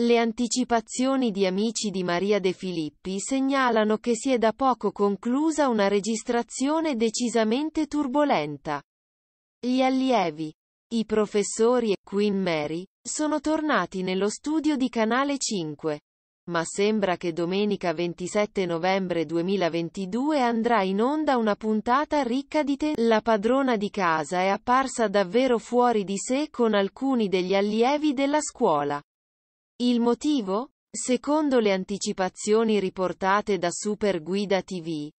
Le anticipazioni di Amici di Maria De Filippi segnalano che si è da poco conclusa una registrazione decisamente turbolenta. Gli allievi, i professori e Queen Mary, sono tornati nello studio di Canale 5. Ma sembra che domenica 27 novembre 2022 andrà in onda una puntata ricca di te. La padrona di casa è apparsa davvero fuori di sé con alcuni degli allievi della scuola. Il motivo? Secondo le anticipazioni riportate da Super Guida TV,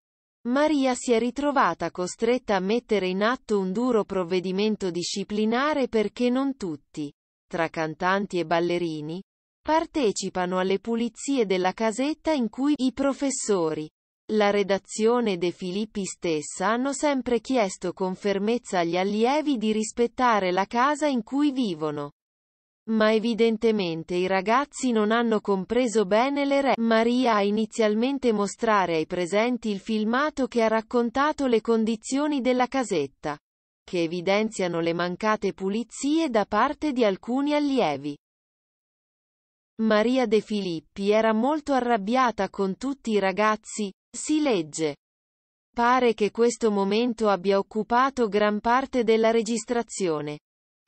Maria si è ritrovata costretta a mettere in atto un duro provvedimento disciplinare perché non tutti, tra cantanti e ballerini, partecipano alle pulizie della casetta in cui i professori, la redazione De Filippi stessa hanno sempre chiesto con fermezza agli allievi di rispettare la casa in cui vivono. Ma evidentemente i ragazzi non hanno compreso bene le re. Maria ha inizialmente mostrare ai presenti il filmato che ha raccontato le condizioni della casetta, che evidenziano le mancate pulizie da parte di alcuni allievi. Maria De Filippi era molto arrabbiata con tutti i ragazzi, si legge. Pare che questo momento abbia occupato gran parte della registrazione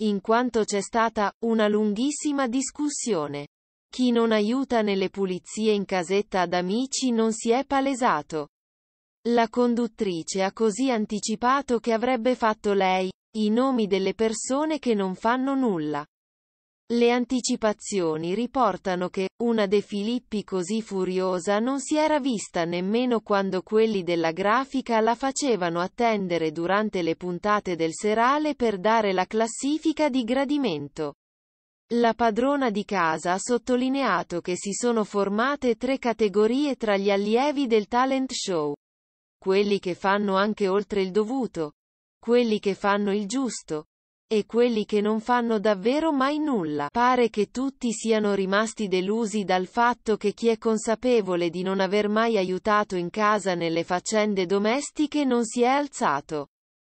in quanto c'è stata una lunghissima discussione. Chi non aiuta nelle pulizie in casetta ad amici non si è palesato. La conduttrice ha così anticipato che avrebbe fatto lei i nomi delle persone che non fanno nulla. Le anticipazioni riportano che, una De Filippi così furiosa non si era vista nemmeno quando quelli della grafica la facevano attendere durante le puntate del serale per dare la classifica di gradimento. La padrona di casa ha sottolineato che si sono formate tre categorie tra gli allievi del talent show. Quelli che fanno anche oltre il dovuto. Quelli che fanno il giusto e quelli che non fanno davvero mai nulla. Pare che tutti siano rimasti delusi dal fatto che chi è consapevole di non aver mai aiutato in casa nelle faccende domestiche non si è alzato.